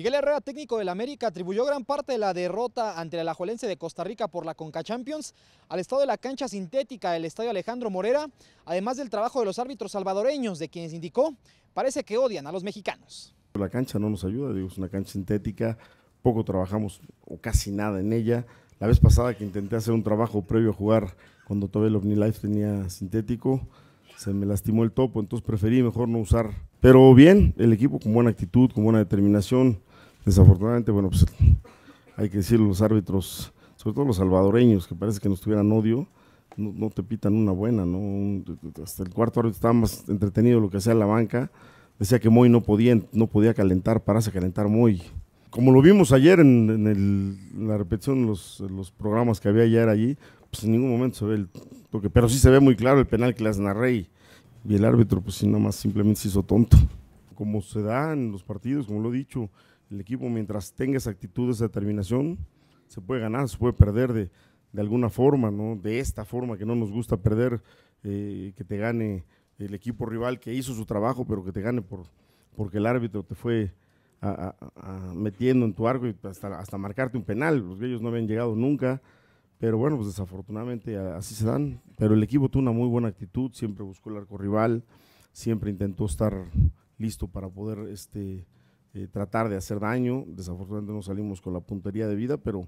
Miguel Herrera, técnico del América, atribuyó gran parte de la derrota ante el Alajuelense de Costa Rica por la Conca Champions al estado de la cancha sintética del estadio Alejandro Morera, además del trabajo de los árbitros salvadoreños, de quienes indicó parece que odian a los mexicanos. La cancha no nos ayuda, digo, es una cancha sintética, poco trabajamos o casi nada en ella. La vez pasada que intenté hacer un trabajo previo a jugar cuando todavía el Life tenía sintético, se me lastimó el topo, entonces preferí mejor no usar. Pero bien, el equipo con buena actitud, con buena determinación, Desafortunadamente, bueno, pues hay que decir los árbitros, sobre todo los salvadoreños, que parece que nos tuvieran odio, no, te pitan una buena, ¿no? hasta el cuarto árbitro estaba más entretenido lo que hacía la banca. Decía que Moy no podía, no podía calentar, parase a calentar Moy. Como lo vimos ayer en, la repetición de los, programas que había ayer allí, pues en ningún momento se ve el toque, pero sí se ve muy claro el penal que a Rey, y el árbitro pues si nada más simplemente se hizo tonto. Como se da en los partidos, como lo he dicho, el equipo mientras tenga esa actitud, esa determinación, se puede ganar, se puede perder de, alguna forma, ¿no? De esta forma que no nos gusta perder, eh, que te gane el equipo rival que hizo su trabajo, pero que te gane por, porque el árbitro te fue metiendo en tu arco y hasta, hasta marcarte un penal. Los ellos no habían llegado nunca, pero bueno, pues desafortunadamente así se dan. Pero el equipo tuvo una muy buena actitud, siempre buscó el arco rival, siempre intentó estar listo para poder este, eh, tratar de hacer daño. Desafortunadamente no salimos con la puntería de vida, pero,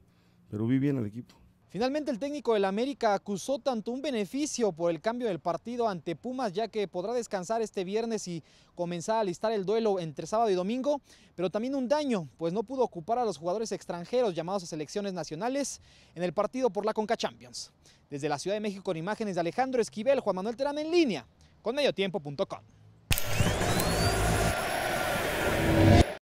pero vi bien al equipo. Finalmente el técnico del América acusó tanto un beneficio por el cambio del partido ante Pumas, ya que podrá descansar este viernes y comenzar a alistar el duelo entre sábado y domingo, pero también un daño, pues no pudo ocupar a los jugadores extranjeros llamados a selecciones nacionales en el partido por la Conca Champions. Desde la Ciudad de México con imágenes de Alejandro Esquivel, Juan Manuel Terán en línea, con mediotiempo.com.